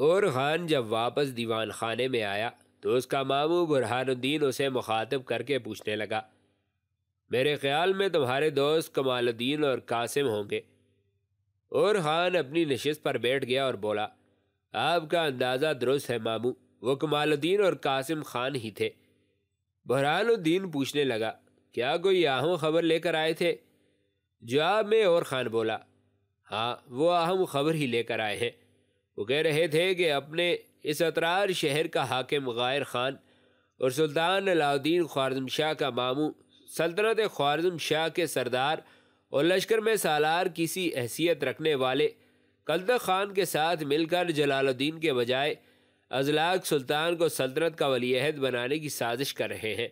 और खान जब वापस दीवान खाने में आया तो उसका मामू बुरहानुद्दीन उसे मुखातब करके पूछने लगा मेरे ख्याल में तुम्हारे दोस्त कमालुद्दीन और कासिम होंगे और खान अपनी नशस्त पर बैठ गया और बोला आपका अंदाज़ा दुरुस्त है मामू वो कमालुद्दीन और कासिम खान ही थे बुरहानुद्दीन पूछने लगा क्या कोई अहम खबर लेकर आए थे जवाब में और खान बोला हाँ वो अहम खबर ही लेकर आए हैं वो कह रहे थे कि अपने इस अतरार शहर का हाकिम गायर खान और सुल्तान अलाउद्दीन ख्वारजम शाह का मामू सल्तनत ख्वारजम शाह के सरदार और लश्कर में सालार की सी हैसियत रखने वाले कलतक खान के साथ मिलकर जलालुद्दीन के बजाय अजलाक सुल्तान को सल्तनत का वलीहद बनाने की साजिश कर रहे हैं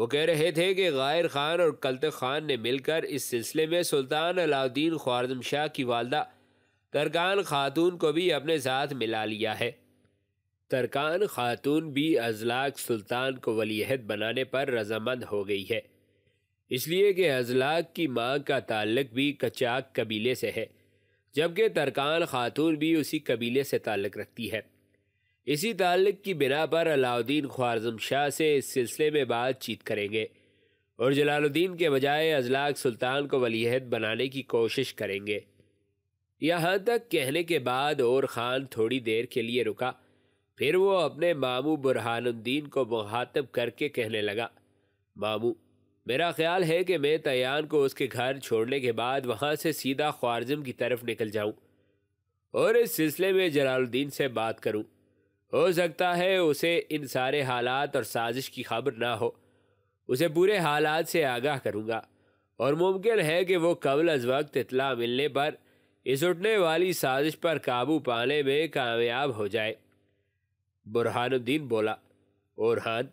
वो कह रहे थे कि गायर खान और कल्त खान ने मिलकर इस सिलसिले में सुल्तान अलाउद्दीन ख्वारजम शाह की वालदा तरकान खातून को भी अपने साथ मिला लिया है तरकान खातून भी अजलाक सुल्तान को वलीहद बनाने पर रजामंद हो गई है इसलिए कि अजलाक की माँ का ताल्लक भी कचाक कबीले से है जबकि तरकान खातून भी उसी कबीले से ताल्लक रखती है इसी ताल्लुक की बिना पर अलाउद्दीन ख्वारजम शाह से इस सिलसिले में बातचीत करेंगे और जलालुद्दीन के बजाय अजलाक सुल्तान को वलीहद बनाने की कोशिश करेंगे यहाँ तक कहने के बाद और ख़ान थोड़ी देर के लिए रुका फिर वो अपने मामू बुरहानुद्दीन को मुहातब करके कहने लगा मामू मेरा ख्याल है कि मैं तयान को उसके घर छोड़ने के बाद वहाँ से सीधा ख्वारजम की तरफ निकल जाऊँ और इस सिलसिले में जलालुद्दीन से बात करूँ हो सकता है उसे इन सारे हालात और साजिश की खबर ना हो उसे पूरे हालात से आगाह करूँगा और मुमकिन है कि वो कबल अज वक्त इतला मिलने पर इस उठने वाली साजिश पर काबू पाने में कामयाब हो जाए बुरहानुद्दीन बोला ओरहान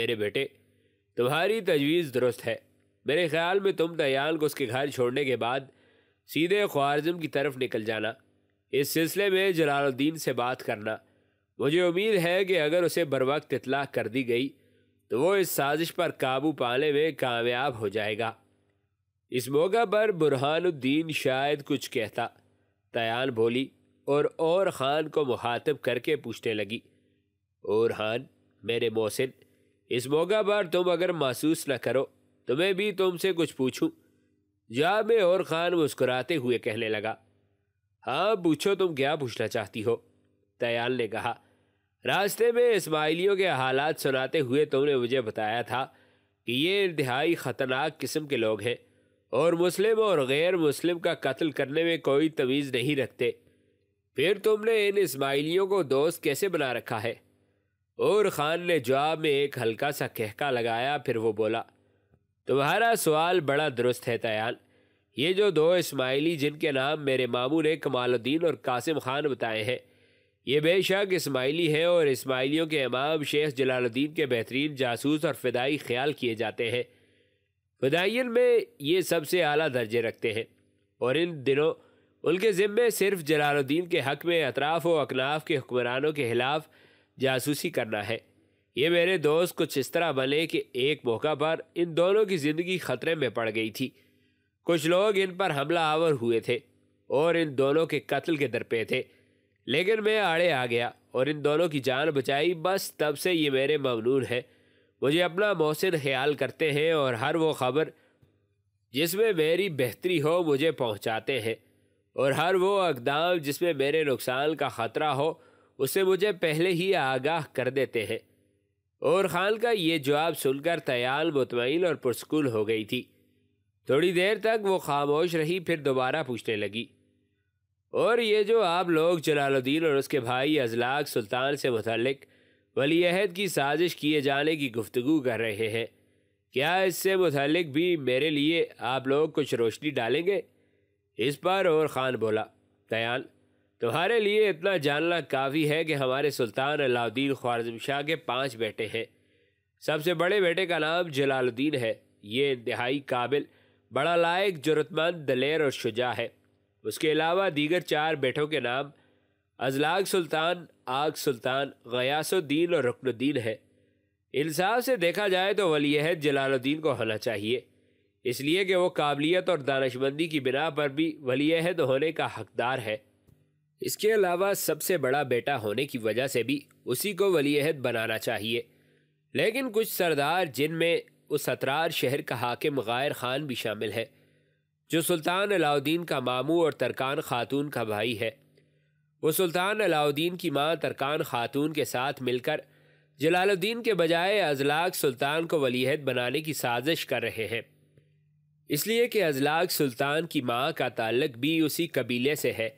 मेरे बेटे तुम्हारी तजवीज़ दुरुस्त है मेरे ख्याल में तुम दयाल को उसके घर छोड़ने के बाद सीधे ख्वारजम की तरफ निकल जाना इस सिलसिले में जलालुद्दीन से बात करना मुझे उम्मीद है कि अगर उसे बर वक्त कर दी गई तो वो इस साजिश पर काबू पाने में कामयाब हो जाएगा इस मौका पर बुरहानुद्दीन शायद कुछ कहता तयान बोली और और खान को मुखातब करके पूछने लगी और खान मेरे मोहसिन इस मौका पर तुम अगर महसूस न करो तो मैं भी तुमसे कुछ पूछूं जा में और खान मुस्कुराते हुए कहने लगा हाँ पूछो तुम क्या पूछना चाहती हो तयाल ने कहा रास्ते में इसमाइलियों के हालात सुनाते हुए तुमने मुझे बताया था कि ये इंतहाई ख़तरनाक किस्म के लोग हैं और मुस्लिम और गैर मुस्लिम का कत्ल करने में कोई तवीज़ नहीं रखते फिर तुमने इन इस्माइलियों को दोस्त कैसे बना रखा है और ख़ान ने जवाब में एक हल्का सा कहका लगाया फिर वो बोला तुम्हारा सवाल बड़ा दुरुस्त है तयाल ये जो दो इस्माइली जिनके नाम मेरे मामू ने कमालुद्दीन और कासिम खान बताए हैं ये बेशक इसमाइली हैं और इस्माइलियों के इमाम शेख जलालुद्दीन के बेहतरीन जासूस और फिदाई ख्याल किए जाते हैं फदाइल में ये सबसे आला दर्जे रखते हैं और इन दिनों उनके ज़िम्मे सिर्फ जलालुद्दीन के हक़ में अतराफ़ व अकनाफ के हुक्मरानों के ख़िलाफ़ जासूसी करना है ये मेरे दोस्त कुछ इस तरह बने कि एक मौका पर इन दोनों की ज़िंदगी ख़तरे में पड़ गई थी कुछ लोग इन पर हमला आवर हुए थे और इन दोनों के कत्ल के दरपे थे लेकिन मैं आड़े आ गया और इन दोनों की जान बचाई बस तब से ये मेरे ममनून है मुझे अपना मौसर ख्याल करते हैं और हर वो ख़बर जिसमें मेरी बेहतरी हो मुझे पहुंचाते हैं और हर वो अकदाम जिसमें मेरे नुकसान का ख़तरा हो उसे मुझे पहले ही आगाह कर देते हैं और ख़ान का ये जवाब सुनकर तयाल मुतमिन और पुरस्कूल हो गई थी थोड़ी देर तक वो खामोश रही फिर दोबारा पूछने लगी और ये जो आप लोग जलालुद्दीन और उसके भाई अजलाक सुल्तान से मुतलक वलीहद की साजिश किए जाने की गुफ्तु कर रहे हैं क्या इससे मुतलक भी मेरे लिए आप लोग कुछ रोशनी डालेंगे इस पर और ख़ान बोला दयाल तुम्हारे लिए इतना जानना काफ़ी है कि हमारे सुल्तान अलाउद्दीन ख्वारजम शाह के पांच बेटे हैं सबसे बड़े बेटे का नाम जलालुद्दीन है ये इंतहाई काबिल बड़ा लायक जरूरतमंद दलेर और शुजा है उसके अलावा दीगर चार बेटों के नाम अजलाग सुल्तान आग सुल्तान गयासुद्दीन और रुकनुद्दीन है इंसाफ से देखा जाए तो वलीहद जलालुद्दीन को होना चाहिए इसलिए कि वो काबिलियत और दानशमंदी की बिना पर भी वलीहद तो होने का हकदार है इसके अलावा सबसे बड़ा बेटा होने की वजह से भी उसी को वलीहद बनाना चाहिए लेकिन कुछ सरदार जिनमें उस अतरार शहर का हाकिम गायर खान भी शामिल है जो सुल्तान अलाउद्दीन का मामू और तरकान खातून का भाई है वो सुल्तान अलाउद्दीन की मां तरकान खातून के साथ मिलकर जलालुद्दीन के बजाय अजलाक सुल्तान को वलीहद बनाने की साजिश कर रहे हैं इसलिए कि अजलाक सुल्तान की मां का ताल्लक भी उसी कबीले से है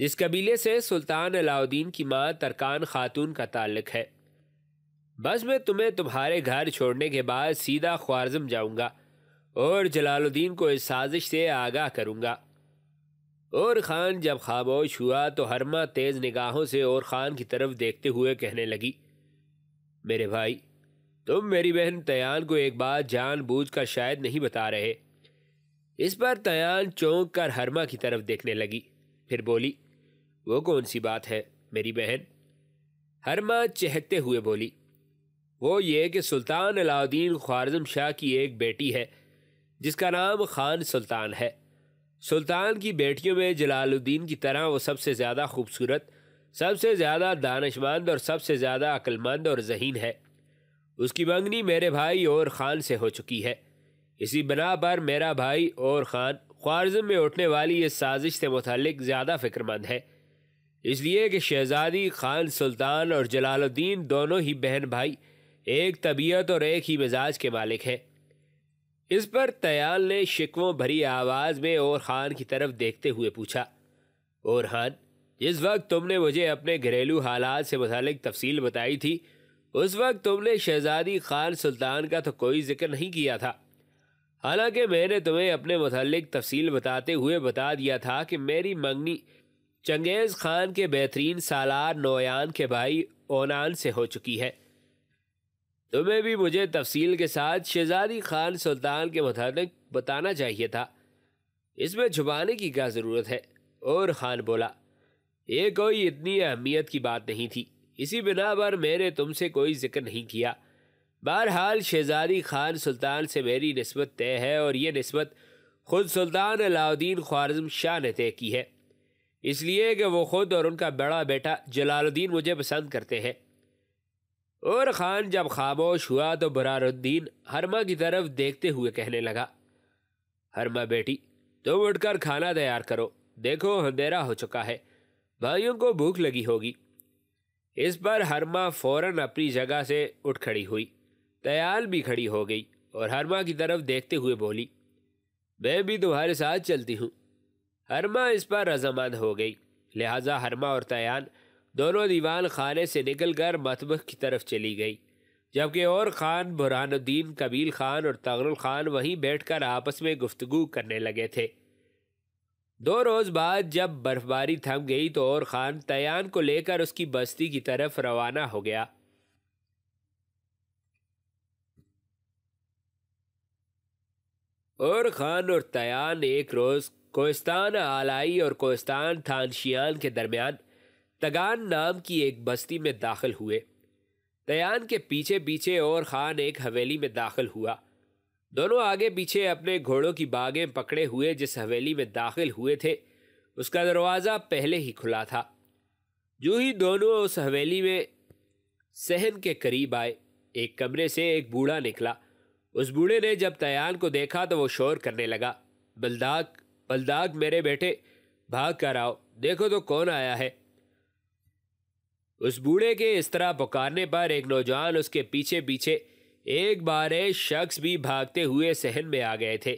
जिस कबीले से सुल्तान अलाउद्दीन की मां तरकान खातून का ताल्लक है बस मैं तुम्हें तुम्हारे घर छोड़ने के बाद सीधा ख्वारजम जाऊँगा और जलालुद्दीन को इस साजिश से आगाह करूँगा और खान जब खामोश हुआ तो हरमा तेज निगाहों से और खान की तरफ देखते हुए कहने लगी मेरे भाई तुम मेरी बहन तयान को एक बात बूझ कर शायद नहीं बता रहे इस पर तयान चौंक कर हरमा की तरफ देखने लगी फिर बोली वो कौन सी बात है मेरी बहन हरमा चहकते हुए बोली वो ये कि सुल्तान अलाउद्दीन ख्वारजम शाह की एक बेटी है जिसका नाम खान सुल्तान है सुल्तान की बेटियों में जलालुद्दीन की तरह वो सबसे ज़्यादा खूबसूरत सबसे ज़्यादा दानशमंद और सबसे ज़्यादा अक्लमंद और जहीन है उसकी मंगनी मेरे भाई और ख़ान से हो चुकी है इसी बना पर मेरा भाई और ख़ान ख्वारजम में उठने वाली इस साजिश से मुतलक ज़्यादा फ़िक्रमंद है इसलिए कि शहजादी खान सुल्तान और जलालुद्दीन दोनों ही बहन भाई एक तबीयत और एक ही मिजाज के मालिक हैं इस पर तयाल ने शिकवों भरी आवाज़ में और खान की तरफ देखते हुए पूछा और खान जिस वक्त तुमने मुझे अपने घरेलू हालात से मतलब तफसील बताई थी उस वक्त तुमने शहजादी खान सुल्तान का तो कोई जिक्र नहीं किया था हालांकि मैंने तुम्हें अपने मतलब तफसील बताते हुए बता दिया था कि मेरी मंगनी चंगेज़ खान के बेहतरीन सालार नोयान के भाई ओनान से हो चुकी है तुम्हें भी मुझे तफसील के साथ शहजादी खान सुल्तान के मुताबिक बताना चाहिए था इसमें छुपाने की क्या ज़रूरत है और खान बोला ये कोई इतनी अहमियत की बात नहीं थी इसी बिना पर मैंने तुमसे कोई जिक्र नहीं किया बहरहाल शहजादी खान सुल्तान से मेरी नस्बत तय है और यह नस्बत खुद सुल्तान अलाउद्दीन ख्वारजम शाह ने तय की है इसलिए कि वो खुद और उनका बड़ा बेटा जलालुद्दीन मुझे पसंद करते हैं और खान जब खामोश हुआ तो बरारुद्दीन हरमा की तरफ देखते हुए कहने लगा हरमा बेटी तुम उठकर खाना तैयार करो देखो अंधेरा हो चुका है भाइयों को भूख लगी होगी इस पर हरमा फौरन अपनी जगह से उठ खड़ी हुई तयाल भी खड़ी हो गई और हरमा की तरफ देखते हुए बोली मैं भी तुम्हारे साथ चलती हूँ हरमा इस पर रजामंद हो गई लिहाजा हरमा और तयान दोनों दीवान खाने से निकलकर मतबख की तरफ चली गई जबकि और खान बुरहानुद्दीन कबील खान और तगरुल खान वहीं बैठकर आपस में गुफ्तगु करने लगे थे दो रोज़ बाद जब बर्फबारी थम गई तो और खान तयान को लेकर उसकी बस्ती की तरफ रवाना हो गया और खान और तयान एक रोज़ कोस्तान आलाई और कोस्तान थानशियान के दरमियान तगान नाम की एक बस्ती में दाखिल हुए तयान के पीछे पीछे और खान एक हवेली में दाखिल हुआ दोनों आगे पीछे अपने घोड़ों की बागें पकड़े हुए जिस हवेली में दाखिल हुए थे उसका दरवाज़ा पहले ही खुला था जो ही दोनों उस हवेली में सहन के करीब आए एक कमरे से एक बूढ़ा निकला उस बूढ़े ने जब तयान को देखा तो वो शोर करने लगा बलदाग बलदाग मेरे बेटे भाग कर आओ देखो तो कौन आया है उस बूढ़े के इस तरह पुकारने पर एक नौजवान उसके पीछे पीछे एक एक शख्स भी भागते हुए सहन में आ गए थे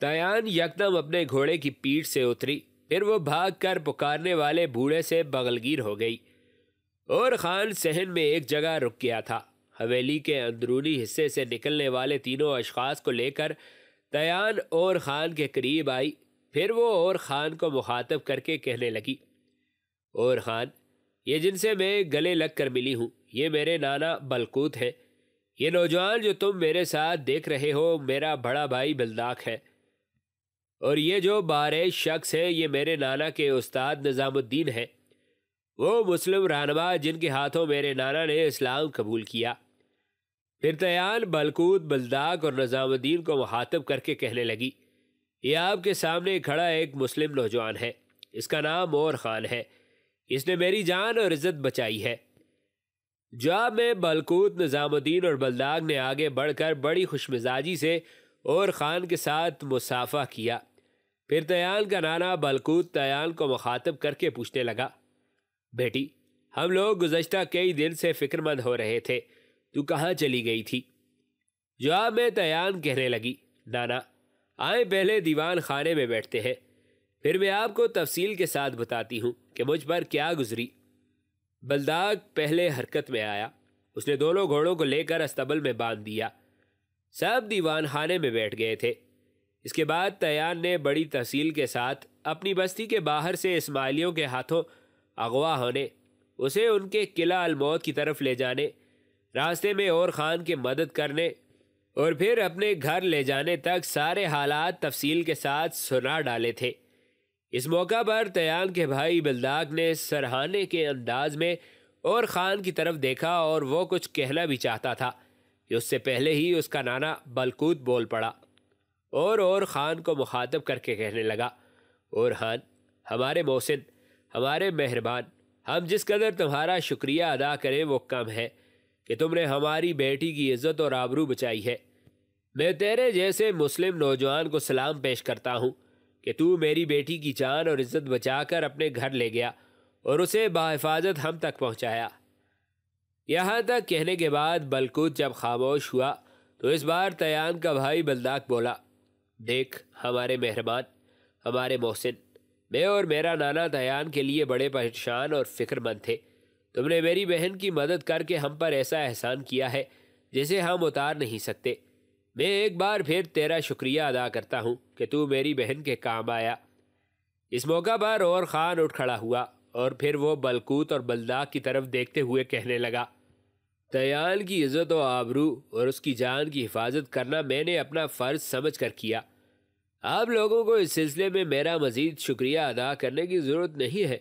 तयान यकदम अपने घोड़े की पीठ से उतरी फिर वो भागकर पुकारने वाले बूढ़े से बगलगीर हो गई और खान सहन में एक जगह रुक गया था हवेली के अंदरूनी हिस्से से निकलने वाले तीनों अशखास को लेकर तयान और खान के करीब आई फिर वो और खान को मुखातब करके कहने लगी और खान ये जिनसे मैं गले लग कर मिली हूँ ये मेरे नाना बलकूत हैं ये नौजवान जो तुम मेरे साथ देख रहे हो मेरा बड़ा भाई बिलदाक है और ये जो बारे शख्स है ये मेरे नाना के उस्ताद निज़ामुद्दीन है वो मुस्लिम रहनमा जिनके हाथों मेरे नाना ने इस्लाम कबूल किया फिर तयान बलकूत बलदाक और निज़ामुद्दीन को मुहातब करके कहने लगी ये आपके सामने खड़ा एक मुस्लिम नौजवान है इसका नाम और ख़ान है इसने मेरी जान और इज्जत बचाई है जवाब में बलकूत निज़ामुद्दीन और बलदाग ने आगे बढ़कर बड़ी खुशमिजाजी से और ख़ान के साथ मुसाफा किया फिर तयान का नाना बलकूत तयान को मुखातब करके पूछने लगा बेटी हम लोग गुजशत कई दिन से फिक्रमंद हो रहे थे तू कहाँ चली गई थी जवाब में तयान कहने लगी नाना आए पहले दीवान खाने में बैठते हैं फिर मैं आपको तफसील के साथ बताती हूँ कि मुझ पर क्या गुजरी बलदाग पहले हरकत में आया उसने दोनों घोड़ों को लेकर अस्तबल में बांध दिया सब दीवान खाने में बैठ गए थे इसके बाद तयान ने बड़ी तहसील के साथ अपनी बस्ती के बाहर से इस्माइलियों के हाथों अगवा होने उसे उनके किला अलमौत की तरफ ले जाने रास्ते में और ख़ान की मदद करने और फिर अपने घर ले जाने तक सारे हालात तफसील के साथ सुना डाले थे इस मौका पर तयान के भाई बिलदाग ने सरहाने के अंदाज में और ख़ान की तरफ देखा और वो कुछ कहना भी चाहता था कि उससे पहले ही उसका नाना बलकूत बोल पड़ा और और ख़ान को मुखातब करके कहने लगा और खान हमारे मोहसिन हमारे मेहरबान हम जिस कदर तुम्हारा शुक्रिया अदा करें वो कम है कि तुमने हमारी बेटी की इज्जत और आबरू बचाई है मैं तेरे जैसे मुस्लिम नौजवान को सलाम पेश करता हूँ कि तू मेरी बेटी की जान और इज्जत बचाकर अपने घर ले गया और उसे बाहिफाजत हम तक पहुंचाया यहाँ तक कहने के बाद बलकुत जब खामोश हुआ तो इस बार तयान का भाई बलदाक बोला देख हमारे मेहरबान हमारे मोहसिन मैं और मेरा नाना तयान के लिए बड़े परेशान और फिक्रमंद थे तुमने मेरी बहन की मदद करके हम पर ऐसा एहसान किया है जिसे हम उतार नहीं सकते मैं एक बार फिर तेरा शुक्रिया अदा करता हूँ कि तू मेरी बहन के काम आया इस मौका पर और ख़ान उठ खड़ा हुआ और फिर वो बलकूत और बलदाग की तरफ देखते हुए कहने लगा तयान की इज्जत व आबरू और उसकी जान की हिफाजत करना मैंने अपना फ़र्ज समझ कर किया आप लोगों को इस सिलसिले में मेरा मज़ीद शुक्रिया अदा करने की ज़रूरत नहीं है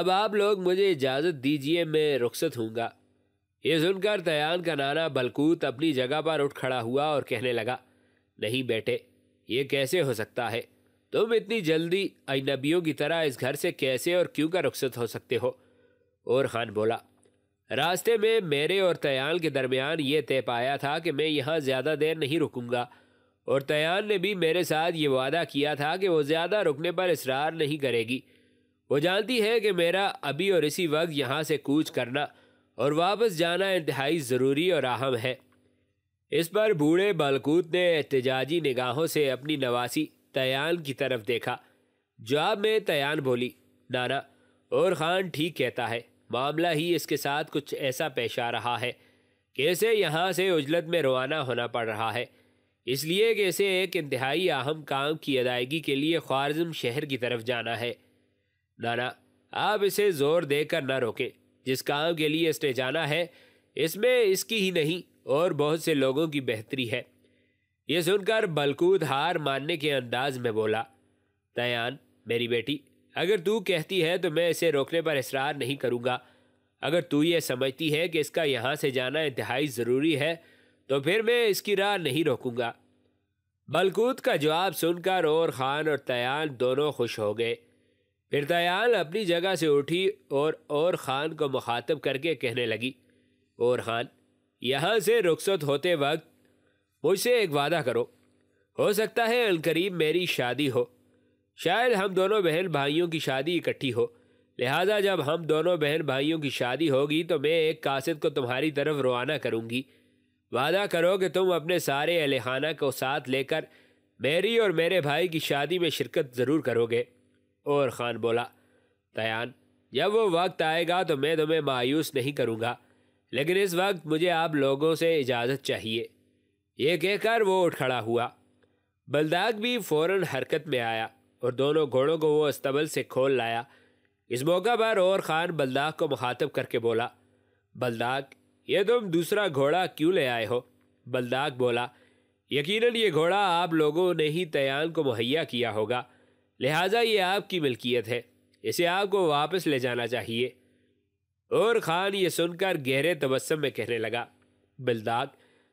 अब आप लोग मुझे इजाज़त दीजिए मैं रुखसत हूँगा ये सुनकर तयान का नाना बलकूत अपनी जगह पर उठ खड़ा हुआ और कहने लगा नहीं बेटे ये कैसे हो सकता है तुम इतनी जल्दी अजनबियों की तरह इस घर से कैसे और क्यों का रुखसत हो सकते हो और खान बोला रास्ते में मेरे और तयान के दरमियान ये तय पाया था कि मैं यहाँ ज़्यादा देर नहीं रुकूंगा और तयान ने भी मेरे साथ ये वादा किया था कि वो ज़्यादा रुकने पर इसरार नहीं करेगी वो जानती है कि मेरा अभी और इसी वक्त यहाँ से कूच करना और वापस जाना इंतहाई ज़रूरी और अहम है इस पर बूढ़े बलकूत ने एहतजाजी निगाहों से अपनी नवासी तयान की तरफ देखा जवाब में तयान बोली नाना और ख़ान ठीक कहता है मामला ही इसके साथ कुछ ऐसा पेश आ रहा है कि इसे यहाँ से उजलत में रवाना होना पड़ रहा है इसलिए कि इसे एक इंतहाई अहम काम की अदायगी के लिए ख्वारजम शहर की तरफ जाना है नाना आप इसे ज़ोर देकर ना रोकें जिस काम के लिए इसने जाना है इसमें इसकी ही नहीं और बहुत से लोगों की बेहतरी है ये सुनकर बलकूद हार मानने के अंदाज में बोला तयान मेरी बेटी अगर तू कहती है तो मैं इसे रोकने पर इसरार नहीं करूँगा अगर तू ये समझती है कि इसका यहाँ से जाना इंतहाई ज़रूरी है तो फिर मैं इसकी राह नहीं रोकूँगा बलकूत का जवाब सुनकर और ख़ान और तयान दोनों खुश हो गए इर्दयाल अपनी जगह से उठी और और ख़ान को मुखातब करके कहने लगी और ख़ान यहाँ से रुखसत होते वक्त मुझसे एक वादा करो हो सकता है अलकरीब मेरी शादी हो शायद हम दोनों बहन भाइयों की शादी इकट्ठी हो लिहाजा जब हम दोनों बहन भाइयों की शादी होगी तो मैं एक कासिद को तुम्हारी तरफ रवाना करूँगी वादा करो कि तुम अपने सारे अहल को साथ लेकर मेरी और मेरे भाई की शादी में शिरकत ज़रूर करोगे और ख़ान बोला तयान जब वो वक्त आएगा तो मैं तुम्हें मायूस नहीं करूँगा लेकिन इस वक्त मुझे आप लोगों से इजाज़त चाहिए ये कहकर वो उठ खड़ा हुआ बलदाग भी फौरन हरकत में आया और दोनों घोड़ों को वो अस्तबल से खोल लाया इस मौका पर और ख़ान बलदाग को मुखातब करके बोला बलदाग ये तुम दूसरा घोड़ा क्यों ले आए हो बलदाग बोला यकीनन ये घोड़ा आप लोगों ने ही तयान को मुहैया किया होगा लिहाजा ये आपकी मिल्कियत है इसे आपको वापस ले जाना चाहिए और खान ये सुनकर गहरे तबस्म में कहने लगा बिलदाग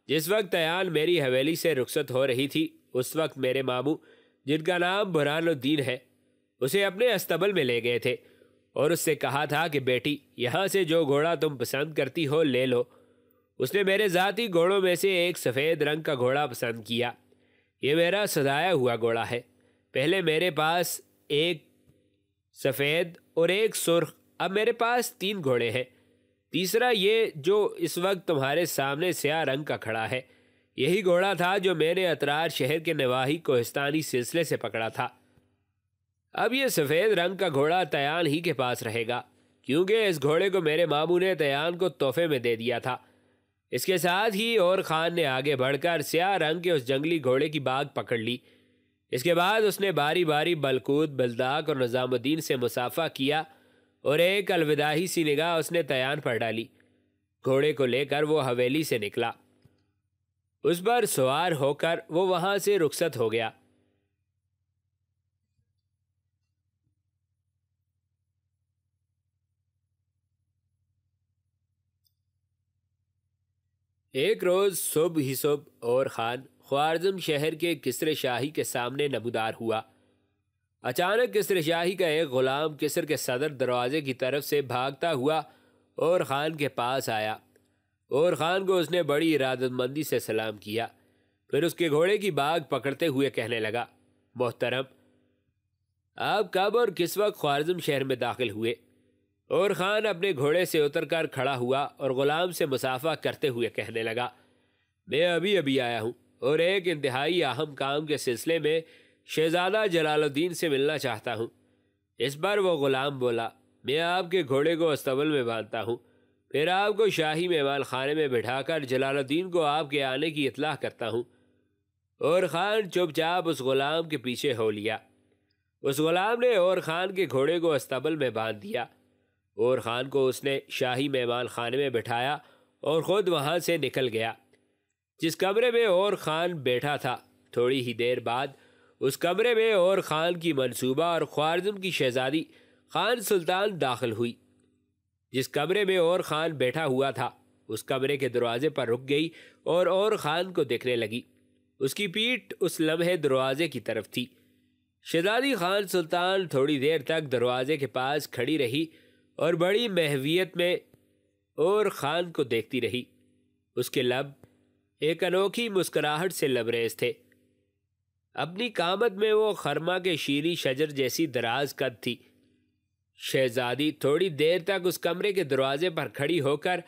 जिस वक्त अयान मेरी हवेली से रुखसत हो रही थी उस वक्त मेरे मामू जिनका नाम बुरहानुद्दीन है उसे अपने अस्तबल में ले गए थे और उससे कहा था कि बेटी यहाँ से जो घोड़ा तुम पसंद करती हो ले लो उसने मेरे ज़ाती घोड़ों में से एक सफ़ेद रंग का घोड़ा पसंद किया ये मेरा सजाया हुआ घोड़ा है पहले मेरे पास एक सफ़ेद और एक सुर्ख अब मेरे पास तीन घोड़े हैं तीसरा ये जो इस वक्त तुम्हारे सामने स्या रंग का खड़ा है यही घोड़ा था जो मैंने अतरार शहर के नवाही कोहिस्तानी सिलसिले से पकड़ा था अब ये सफ़ेद रंग का घोड़ा तयान ही के पास रहेगा क्योंकि इस घोड़े को मेरे मामू ने तयान को तोहफे में दे दिया था इसके साथ ही और ख़ान ने आगे बढ़कर स्या रंग के उस जंगली घोड़े की बाग पकड़ ली इसके बाद उसने बारी बारी बलकूत बलदाक और निज़ामुद्दीन से मुसाफा किया और एक अलविदाही सी निगाह उसने तयान पर डाली घोड़े को लेकर वो हवेली से निकला उस पर सवार होकर वो वहां से रुखसत हो गया एक रोज सुबह ही सुबह और खान ख्वारजम शहर के किसर शाही के सामने नमदार हुआ अचानक किसर शाही का एक ग़ुलाम किसर के सदर दरवाज़े की तरफ से भागता हुआ और ख़ान के पास आया और ख़ान को उसने बड़ी इरादतमंदी से सलाम किया फिर उसके घोड़े की बाग पकड़ते हुए कहने लगा मोहतरम आप कब और किस वक्त ख्वारजम शहर में दाखिल हुए और ख़ान अपने घोड़े से उतरकर खड़ा हुआ और ग़ुलाम से मुसाफा करते हुए कहने लगा मैं अभी अभी आया हूँ और एक इंतहाई अहम काम के सिलसिले में शहजादा जलालुद्दीन से मिलना चाहता हूँ इस पर वो ग़ुलाम बोला मैं आपके घोड़े को अस्तबल में बांधता हूँ फिर आपको शाही मेहमान खाने में बिठाकर जलालुद्दीन को आपके आने की इतलाह करता हूँ और ख़ान चुपचाप उस ग़ुलाम के पीछे हो लिया उस ग़ुलाम ने और ख़ान के घोड़े को अस्तबल में बांध दिया और ख़ान को उसने शाही मेहमान खाने में बिठाया और ख़ुद वहाँ से निकल गया जिस कमरे में और ख़ान बैठा था थोड़ी ही देर बाद उस कमरे में और ख़ान की मनसूबा और ख्वारजम की शहजादी खान सुल्तान दाखिल हुई जिस कमरे में और ख़ान बैठा हुआ था उस कमरे के दरवाजे पर रुक गई और और ख़ान को देखने लगी उसकी पीठ उस लम्हे दरवाजे की तरफ थी शहजादी खान सुल्तान थोड़ी देर तक दरवाजे के पास खड़ी रही और बड़ी महवियत में और ख़ान को देखती रही उसके लब एक अनोखी मुस्कुराहट से लबरेज थे अपनी कामत में वो खरमा के शीरी शजर जैसी दराज कद थी शहजादी थोड़ी देर तक उस कमरे के दरवाजे पर खड़ी होकर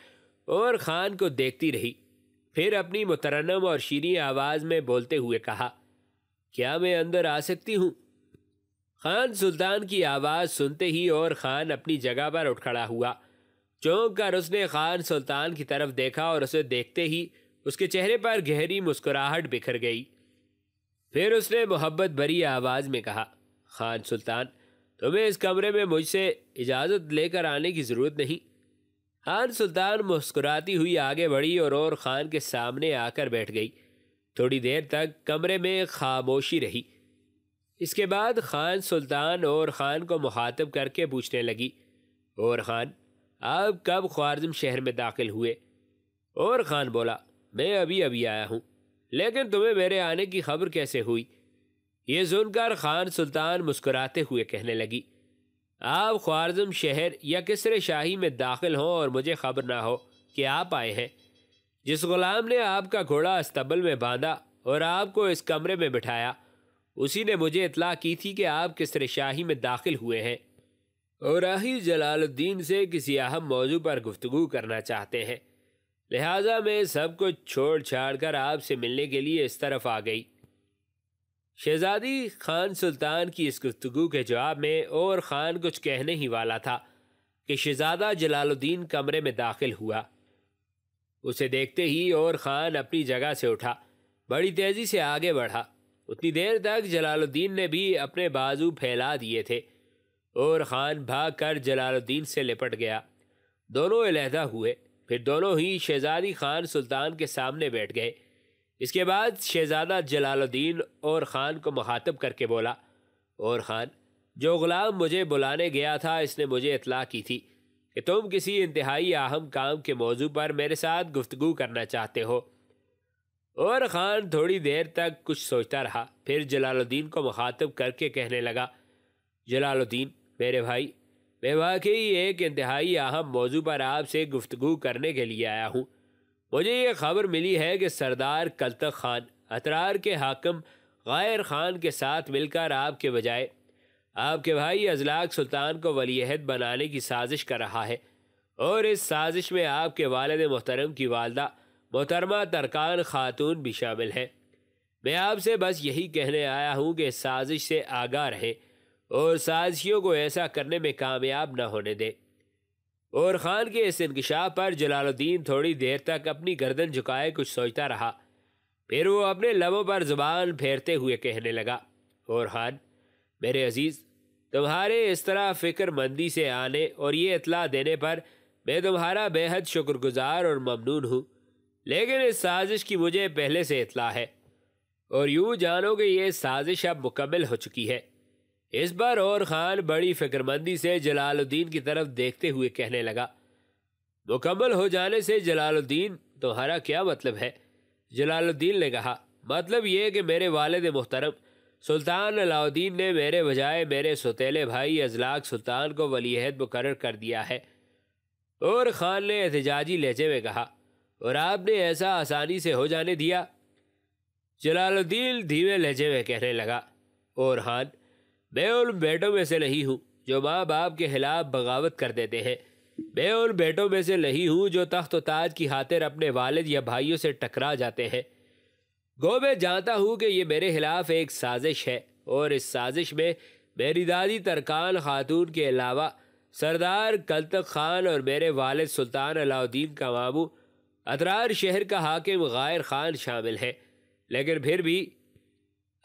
और खान को देखती रही फिर अपनी मुतरनम और शीरी आवाज़ में बोलते हुए कहा क्या मैं अंदर आ सकती हूँ खान सुल्तान की आवाज़ सुनते ही और खान अपनी जगह पर उठ खड़ा हुआ चौंक कर उसने खान सुल्तान की तरफ देखा और उसे देखते ही उसके चेहरे पर गहरी मुस्कुराहट बिखर गई फिर उसने मोहब्बत भरी आवाज़ में कहा खान सुल्तान तुम्हें इस कमरे में मुझसे इजाज़त लेकर आने की ज़रूरत नहीं खान सुल्तान मुस्कुराती हुई आगे बढ़ी और और खान के सामने आकर बैठ गई थोड़ी देर तक कमरे में खामोशी रही इसके बाद खान सुल्तान और खान को मुखातब करके पूछने लगी और खान आप कब ख्वारजम शहर में दाखिल हुए और खान बोला मैं अभी अभी आया हूँ लेकिन तुम्हें मेरे आने की खबर कैसे हुई ये सुनकर खान सुल्तान मुस्कुराते हुए कहने लगी आप ख्वारजम शहर या किसरे शाही में दाखिल हों और मुझे खबर ना हो कि आप आए हैं जिस गुलाम ने आपका घोड़ा अस्तबल में बांधा और आपको इस कमरे में बिठाया उसी ने मुझे इतला की थी कि आप किसरे शाही में दाखिल हुए हैं और आही जलालुद्दीन से किसी अहम मौजू पर गुफ्तगु करना चाहते हैं लिहाजा मैं सब कुछ छोड़ छाड़ कर आपसे मिलने के लिए इस तरफ आ गई शहजादी खान सुल्तान की इस गुफ्तु के जवाब में और ख़ान कुछ कहने ही वाला था कि शहजादा जलालुद्दीन कमरे में दाखिल हुआ उसे देखते ही और ख़ान अपनी जगह से उठा बड़ी तेज़ी से आगे बढ़ा उतनी देर तक जलालुद्दीन ने भी अपने बाजू फैला दिए थे और ख़ान भाग कर जलालुद्दीन से लिपट गया दोनों अलहदा हुए फिर दोनों ही शहजादी खान सुल्तान के सामने बैठ गए इसके बाद शहजादा जलालुद्दीन और ख़ान को मुखातब करके बोला और ख़ान जो ग़ुलाम मुझे बुलाने गया था इसने मुझे इतला की थी कि तुम किसी इंतहाई अहम काम के मौजू पर मेरे साथ गुफ्तु करना चाहते हो और ख़ान थोड़ी देर तक कुछ सोचता रहा फिर जलालुद्दीन को मुखातब करके कहने लगा जलालुद्दीन मेरे भाई मैं वाकई एक इंतहाई अहम मौजू पर आपसे गुफ्तु करने के लिए आया हूँ मुझे ये खबर मिली है कि सरदार कलतक खान अतरार के हाकम गायर खान के साथ मिलकर आपके बजाय आपके भाई अजलाक सुल्तान को वलीहद बनाने की साजिश कर रहा है और इस साजिश में आपके वालद मोहतरम की वालदा मोहतरमा तरकान खातून भी शामिल हैं मैं आपसे बस यही कहने आया हूँ कि इस साजिश से आगा रहें और साजियों को ऐसा करने में कामयाब न होने दें और ख़ान के इस इनकशाह पर जलालुद्दीन थोड़ी देर तक अपनी गर्दन झुकाए कुछ सोचता रहा फिर वो अपने लबों पर जुबान फेरते हुए कहने लगा और खान मेरे अजीज़ तुम्हारे इस तरह फ़िक्रमंदी से आने और ये इतला देने पर मैं तुम्हारा बेहद शुक्रगुजार और ममनून हूँ लेकिन इस साजिश की मुझे पहले से इतला है और यूँ जानो कि यह साजिश अब मुकम्मल हो चुकी है इस बार और खान बड़ी फिक्रमंदी से जलालुद्दीन की तरफ देखते हुए कहने लगा मुकम्मल हो जाने से जलालुद्दीन तुम्हारा क्या मतलब है जलालुद्दीन ने कहा मतलब ये कि मेरे वालद मोहतरम सुल्तान अलाउद्दीन ने मेरे बजाय मेरे सतीले भाई अजलाक सुल्तान को वलीहद मुकर कर दिया है और ख़ान ने एहतजाजी लहजे में कहा और आपने ऐसा आसानी से हो जाने दिया जलालुद्दीन धीमे लहजे में कहने लगा और खान मैं उन बेटों में से नहीं हूँ जो माँ बाप के खिलाफ बगावत कर देते हैं मैं उन बेटों में से नहीं हूँ जो तख्त ताज की खातिर अपने वालिद या भाइयों से टकरा जाते हैं गो मैं जानता हूँ कि ये मेरे खिलाफ एक साजिश है और इस साजिश में मेरी दादी तरकान खातून के अलावा सरदार कलतक खान और मेरे वालिद सुल्तान अलाउद्दीन का मामू अतरार शहर का हाकिम गायर खान शामिल है लेकिन फिर भी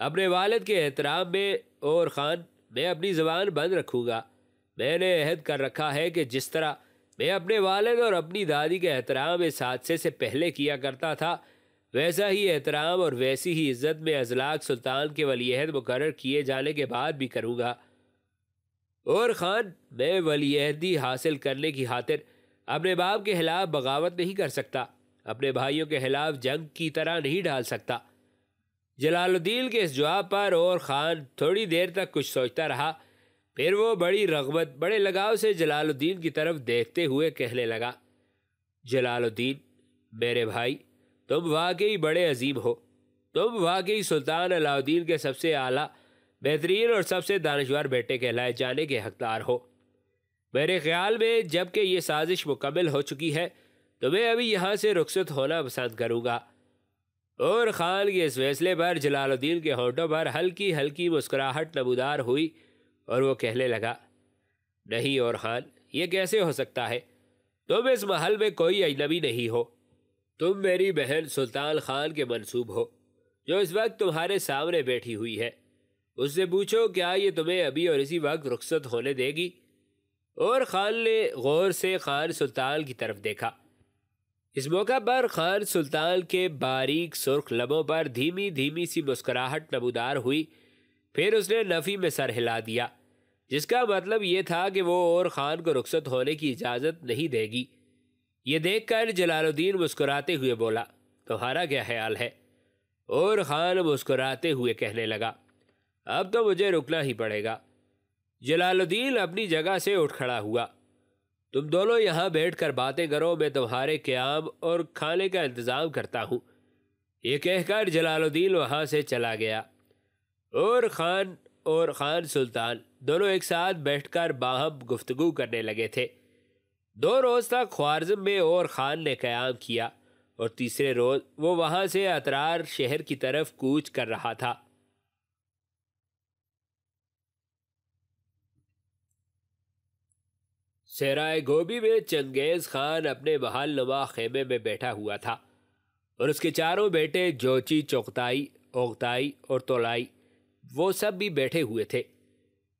अपने वालद के एहतराम में और ख़ान मैं अपनी ज़बान बंद रखूँगा मैंने अहद कर रखा है कि जिस तरह मैं अपने वालद और अपनी दादी के एहतराम इस हादसे से पहले किया करता था वैसा ही एहतराम और वैसी ही इज्जत में अजलाक सुल्तान के वलीहद मुकर किए जाने के बाद भी करूँगा और ख़ान मैं वलीहदी हासिल करने की खातिर अपने बाप के खिलाफ बगावत नहीं कर सकता अपने भाइयों के खिलाफ जंग की तरह नहीं डाल सकता जलालुद्दीन के इस जवाब पर और ख़ान थोड़ी देर तक कुछ सोचता रहा फिर वो बड़ी रगबत बड़े लगाव से जलालुद्दीन की तरफ देखते हुए कहने लगा जलालुद्दीन मेरे भाई तुम वाकई बड़े अजीम हो तुम वाकई सुल्तान अलाउद्दीन के सबसे आला बेहतरीन और सबसे दानश्वार बेटे कहलाए जाने के हकदार हो मेरे ख्याल में जबकि ये साजिश मुकम्मल हो चुकी है तो मैं अभी यहाँ से रुखसत होना पसंद करूँगा और खान के इस फैसले पर जलालुद्दीन के होठों पर हल्की हल्की मुस्कुराहट नबूदार हुई और वो कहने लगा नहीं और खान ये कैसे हो सकता है तुम इस महल में कोई अजनबी नहीं हो तुम मेरी बहन सुल्तान खान के मनसूब हो जो इस वक्त तुम्हारे सामने बैठी हुई है उससे पूछो क्या ये तुम्हें अभी और इसी वक्त रुखसत होने देगी और खान ने गौर से खान सुल्तान की तरफ देखा इस मौका पर खान सुल्तान के बारीक सुर्ख लबों पर धीमी धीमी सी मुस्कुराहट नबूदार हुई फिर उसने नफ़ी में सर हिला दिया जिसका मतलब ये था कि वो और ख़ान को रुखसत होने की इजाज़त नहीं देगी ये देखकर जलालुद्दीन मुस्कुराते हुए बोला तुम्हारा क्या ख्याल है और ख़ान मुस्कुराते हुए कहने लगा अब तो मुझे रुकना ही पड़ेगा जलालुद्दीन अपनी जगह से उठ खड़ा हुआ तुम दोनों यहाँ बैठकर बातें करो मैं तुम्हारे क्याम और खाने का इंतज़ाम करता हूँ ये कहकर जलालुद्दीन वहाँ से चला गया और ख़ान और ख़ान सुल्तान दोनों एक साथ बैठकर बाहम गुफ्तगु करने लगे थे दो रोज़ तक ख्वारजम में और ख़ान ने क़याम किया और तीसरे रोज़ वो वहाँ से अतरार शहर की तरफ कूच कर रहा था सहराय गोभी में चंगेज खान अपने महल नवा खेमे में बैठा हुआ था और उसके चारों बेटे जोची चौकताई ओगताई और तोलाई वो सब भी बैठे हुए थे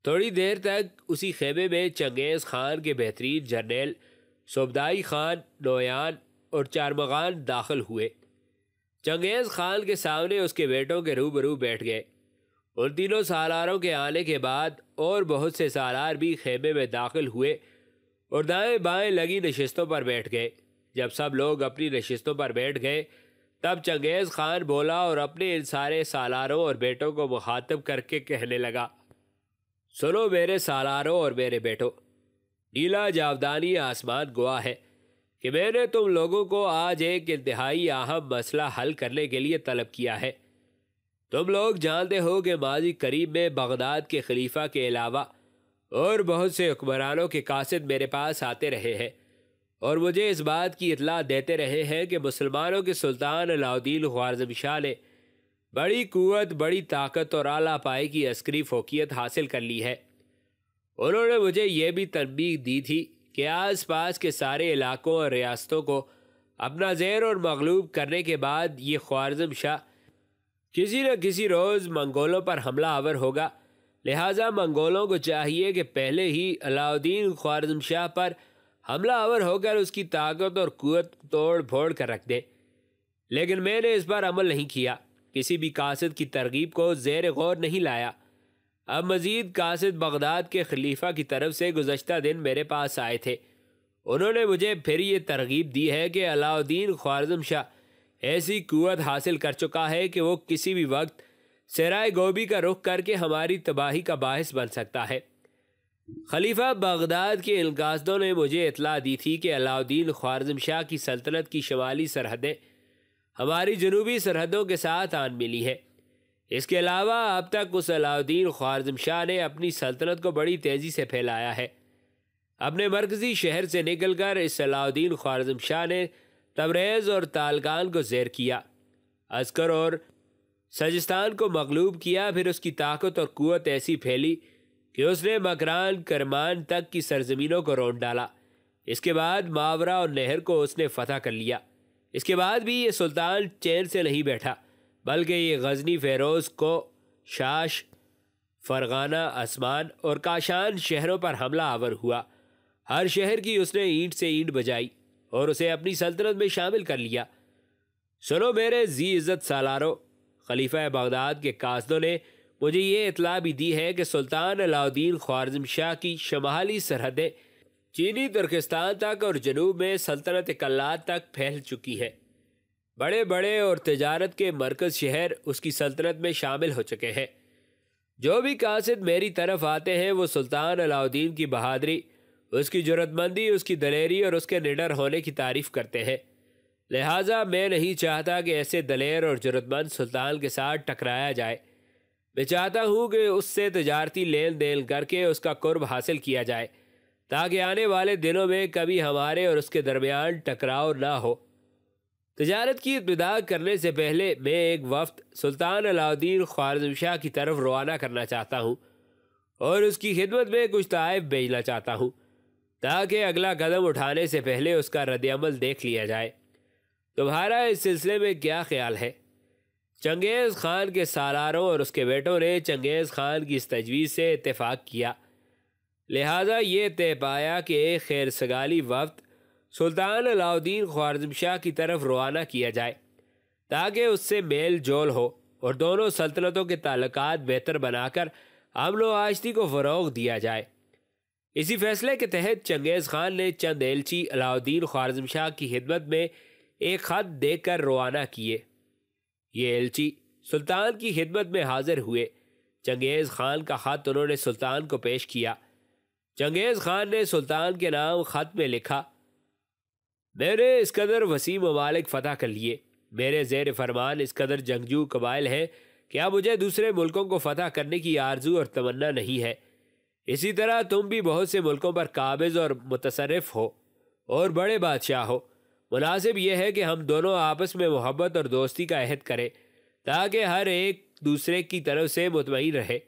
थोड़ी देर तक उसी खेमे में चंगेज़ खान के बेहतरीन जर्नेल सोबदाई खान नोयान और चारमगान दाखिल हुए चंगेज़ खान के सामने उसके बेटों के रूबरू बैठ गए उन तीनों सालारों के आने के बाद और बहुत से सालार भी खेमे में दाखिल हुए और दाएं बाएं लगी नशस्तों पर बैठ गए जब सब लोग अपनी नशस्तों पर बैठ गए तब चंगेज़ खान बोला और अपने इन सारे सालारों और बेटों को मुखातब करके कहने लगा सुनो मेरे सालारों और मेरे बेटों नीला जावदानी आसमान गुआ है कि मैंने तुम लोगों को आज एक इंतहाई अहम मसला हल करने के लिए तलब किया है तुम लोग जानते हो कि माजी करीब में बगदाद के खलीफा के अलावा और बहुत से हुक्मरानों के कासिद मेरे पास आते रहे हैं और मुझे इस बात की इतला देते रहे हैं कि मुसलमानों के सुल्तान अलाउद्दीन ख्वारजम शाह ने बड़ी कुत बड़ी ताकत और आला पाए की अस्करी फोकियत हासिल कर ली है उन्होंने मुझे ये भी तनबी दी थी कि आस पास के सारे इलाकों और रियासतों को अपना जैर और मगलूब करने के बाद ये ख्वारजम शाह किसी न किसी रोज़ मंगोलों पर हमला आवर होगा लिहाजा मंगोलों को चाहिए कि पहले ही अलाउद्दीन ख्वारजम शाह पर हमला हमलावर होकर उसकी ताकत और कुत तोड़ फोड़ कर रख दे लेकिन मैंने इस पर अमल नहीं किया किसी भी कासद की तरगीब को जेर गौर नहीं लाया अब मज़ीद कासद बगदाद के खलीफा की तरफ से गुजशत दिन मेरे पास आए थे उन्होंने मुझे फिर ये तरगीब दी है कि अलाउद्दीन ख्वारजम शाह ऐसी कुत हासिल कर चुका है कि वो किसी भी वक्त सराय गोभी का रुख करके हमारी तबाही का बाहिस बन सकता है खलीफा बगदाद के इनकासदों ने मुझे इतला दी थी कि अलाउद्दीन ख्वारजम शाह की सल्तनत की शुमाली सरहदें हमारी जनूबी सरहदों के साथ आन मिली हैं इसके अलावा अब तक उस अलाउद्दीन ख्वारजम शाह ने अपनी सल्तनत को बड़ी तेज़ी से फैलाया है अपने मरकज़ी शहर से निकल कर इस अलाउद्दीन ख्वारजम शाह ने तबरेज़ और तालकान को जैर किया अजकर और सजिस्तान को मकलूब किया फिर उसकी ताकत और कुत ऐसी फैली कि उसने मकरान करमान तक की सरजमीनों को रोन डाला इसके बाद मावरा और नहर को उसने फतह कर लिया इसके बाद भी ये सुल्तान चैन से नहीं बैठा बल्कि ये गजनी फेरोज़ को शाश फरगाना आसमान और काशान शहरों पर हमला आवर हुआ हर शहर की उसने ईंट से ईंट बजाई और उसे अपनी सल्तनत में शामिल कर लिया सुनो मेरे जी इज़्ज़त सालारों खलीफा बगदाद के कासदों ने मुझे ये इतला भी दी है कि सुल्तान अलाउद्दीन ख्वारजम शाह की शमाली सरहदें चीनी तुर्किस्तान तक और जनूब में सल्तनत कल्लात तक फैल चुकी है बड़े बड़े और तजारत के मरकज़ शहर उसकी सल्तनत में शामिल हो चुके हैं जो भी कासद मेरी तरफ आते हैं वो सुल्तान अलाउद्दीन की बहादरी उसकी जरूरतमंदी उसकी दलेरी और उसके निडर होने की तारीफ़ करते हैं लिहाजा मैं नहीं चाहता कि ऐसे दलेर और जरूरतमंद सुल्तान के साथ टकराया जाए मैं चाहता हूँ कि उससे तजारती लेन देन करके उसका कुर्ब हासिल किया जाए ताकि आने वाले दिनों में कभी हमारे और उसके दरमियान टकराव ना हो तजारत की इब्तदा करने से पहले मैं एक वफ्त सुल्तान अलाउद्दीन खारजम शाह की तरफ रवाना करना चाहता हूँ और उसकी खिदमत में कुछ ताइफ भेजना चाहता हूँ ताकि अगला कदम उठाने से पहले उसका रद्दमल देख लिया जाए तुम्हारा इस सिलसिले में क्या ख्याल है चंगेज़ खान के सालारों और उसके बेटों ने चंगेज़ खान की इस तजवीज़ से इतफाक़ किया लिहाजा ये तय पाया कि खैर सगाली वक्त सुल्तान अलाउद्दीन ख्वारजम शाह की तरफ रवाना किया जाए ताकि उससे मेल जोल हो और दोनों सल्तनतों के तल्क बेहतर बनाकर अमन आशती को फ़रोग दिया जाए इसी फैसले के तहत चंगेज़ खान ने चंद एलची अलाउद्दीन ख्वारजम शाह की खिदमत में एक खत देकर रवाना किए ये एलची सुल्तान की खिदमत में हाजिर हुए चंगेज़ खान का ख़त उन्होंने सुल्तान को पेश किया चंगेज़ खान ने सुल्तान के नाम ख़त में लिखा मैंने इस कदर वसी ममालिक फ़तह कर लिए मेरे जेर फरमान इस कदर जंगजू कबाइल हैं क्या मुझे दूसरे मुल्कों को फतह करने की आरजू और तमन्ना नहीं है इसी तरह तुम भी बहुत से मुल्कों पर काबिज और मुतसरफ हो और बड़े बादशाह हो मुनासिब यह है कि हम दोनों आपस में मोहब्बत और दोस्ती का अहद करें ताकि हर एक दूसरे की तरफ से मुतमिन रहे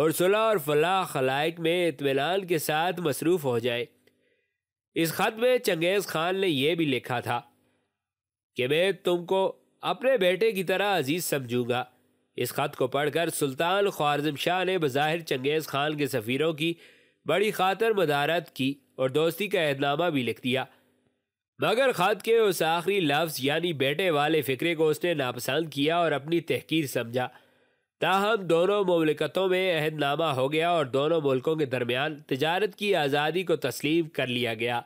और सुलह और फलाह खलाइक में इतमान के साथ मसरूफ़ हो जाए इस ख़त में चंगेज़ खान ने यह भी लिखा था कि मैं तुमको अपने बेटे की तरह अजीज़ समझूंगा इस ख़त को पढ़कर सुल्तान ख्वारजम शाह ने बज़ाहिर चंगेज़ खान के सफ़ीरों की बड़ी खातर मदारत की और दोस्ती का अहदनामा भी लिख दिया मगर खत के उस आखिरी लफ्ज़ यानी बेटे वाले फ़िक्रे को उसने नापसंद किया और अपनी तहकीर समझा ताहम दोनों ममलिकतों में अहदनामा हो गया और दोनों मुल्कों के दरमियान तजारत की आज़ादी को तस्लीम कर लिया गया